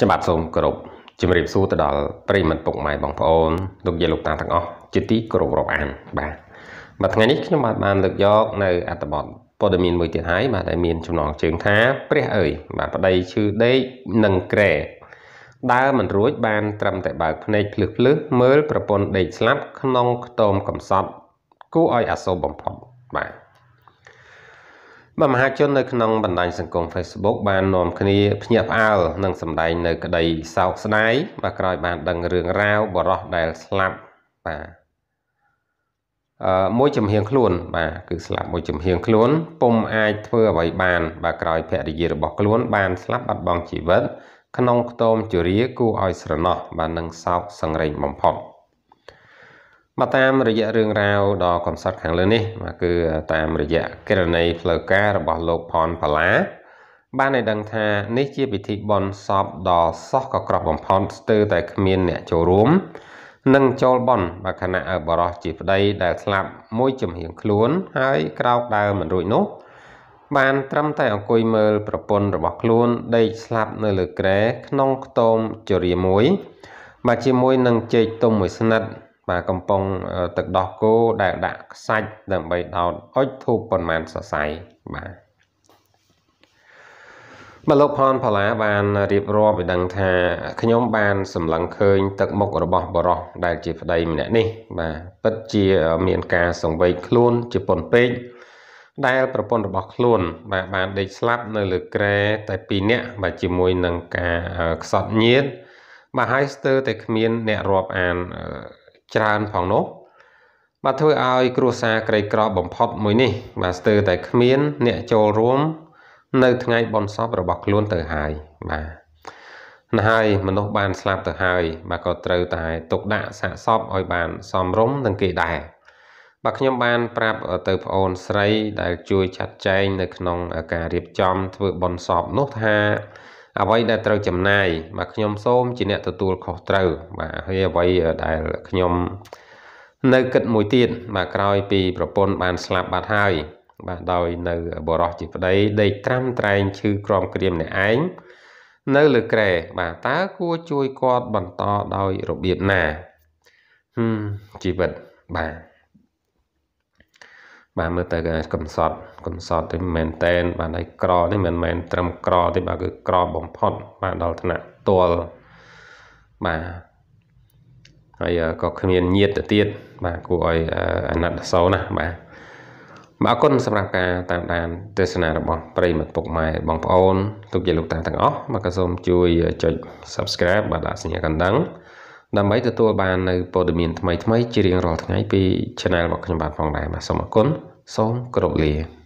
ខ្ញុំបាទសូមគោរពជំរាបសួរទៅដល់ប្រិមិត្តពុកម៉ែបងប្អូនលោកយាយលោកតាទាំងអស់ជាទីគោរពរាប់អាន បាទបាទថ្ងៃនេះខ្ញុំបាទបានលើកយកនៅអត្ថបទព័ត៌មានមួយទៀតហើយបាទដែលមានចំណងជើងថាព្រះអើយបាទប្តីឈឺដេកនិងក្រែដើរមិនរួចបានត្រឹមតែបើកភ្នែកភ្លឹះភ្លឹះមើលប្រពន្ធដេកស្លាប់ក្នុងខ្ទមកំសត់គួរឲ្យអាសូរបំផុតបាទមហាជននៅក្នុងបណ្ដាញសង្គម Facebook បាននាំគ្នាភ្ញាក់ផ្អើលនិងសម្ដែងនៅក្តី សោកស្ដាយបាទក្រោយបានដឹងរឿងរ៉ាវបរោះដែលស្លាប់បាទអឺមួយចំហៀងខ្លួនបាទគឺ ស្លាប់មួយចំហៀងខ្លួនពុំអាចធ្វើអ្វីបាន បាទក្រោយភរិយារបស់ខ្លួន បានស្លាប់បាត់បង់ជីវិតក្នុងខ្ទមជរា គួរឲ្យស្រណោះបាទនឹងសោកសង្រេងបំផុត។មកតាមរយៈរឿងរ៉ាវដ៏កំសត់ខាងលើនេះបាទគឺតាមរយៈករណីផ្លូវការរបស់លោកផនផាឡាបានឲ្យដឹងថា នេះជាពិធីបន់សពដ៏សោះក៏ក្រោះបំផន់ស្ទើរតែគ្មានអ្នកចូលរួម និងចូលបន់បើខណៈបរោះជាប្តីដែលស្លាប់មួយចំហៀងខ្លួនហើយក្រោកដើរមិនរួចនោះបាន ត្រឹមតែអង្គុយមើលប្រពន្ធរបស់ខ្លួនដេកស្លាប់នៅ លើគ្រែក្នុងខ្ទមជរាមួយមកជាមួយនឹងចេកទុំមួយស្និទ្ធបាទកំប៉ុងទឹកដោះគោដែលដាក់ខ្សាច់ដើម្បីដោតអុជធូបប៉ុន្មានសរសៃបាទមកលោកផនផល្លាបានរៀបរាប់ឲ្យដឹងថាខ្ញុំបានសម្លឹងឃើញ ទឹកមុខរបស់បរោះដែលជាប្តីម្នាក់នេះ បាទពិតជាមាន ការសង្វេគខ្លួនជាពន់ពេកដែល ប្រពន្ធរបស់ខ្លួន បាទបានដេកស្លាប់នៅលើក្រែតែពីរនាក់បាទជាមួយនឹងការខ្សត់ញៀនបាទហើយស្ទើរតែគ្មានអ្នករាប់អានច្រើនផងនោះបាទធ្វើឲ្យគ្រួសារក្រីក្របំផុតមួយនេះ បាទស្ទើរតែគ្មានអ្នកចូលរួម នៅថ្ងៃបុណ្យសពរបស់ខ្លួនទៅហើយបាទណាហើយមនុស្សបាន ស្លាប់ទៅហើយ បាទក៏ត្រូវតែទុកដាក់សាកសពឲ្យបាន សមរម្យនឹងគេដែរបាទខ្ញុំបាន ប្រាប់ទៅប្អូនស្រីដែល ជួយចាត់ចែងនៅក្នុងការរៀបចំធ្វើបុណ្យសពនោះថាអ្វីដែលត្រូវចំណាយបាទខ្ញុំសូមជាអ្នកទទួលខុសត្រូវបាទហើយអ្វីដែលខ្ញុំ នៅគិតមួយទៀតបាទក្រោយពីប្រពន្ធបានស្លាប់បាត់ហើយ បាទដោយនៅ បរោះជាប្តីដេកត្រាំត្រែងឈឺក្រំក្រៀមអ្នកឯងនៅលើក្រែបាទតើគួរជួយគាត់បន្តដោយរបៀបណាហឹមជីវិតបាទបាទមើលទៅគេកំសត់កំសត់ទៅមែនតែន បាទហើយក្រនេះមិនមែនត្រឹមក្រទេបាទគឺក្របំផុតបាទដល់ថ្នាក់ទល់បាទហើយក៏គ្មានញាតទៅទៀតបាទគួរឲ្យអាណិតអាសូរណាស់បាទបាទអរគុណសម្រាប់ការ តាមដានទេសនារបស់ប្រិយមិត្តពុកម៉ែបងប្អូនទុកជាលោកតាទាំងអស់បាទក៏សូមជួយចុច Subscribe បាទដាក់សញ្ញាកណ្ដឹងដើម្បីទទួលបាននៅព័ត៌មានថ្មីៗជារៀងរាល់ថ្ងៃពី Channel របស់ខ្ញុំបាទផងដែរបាទសូមអរគុណសូមគោរពលា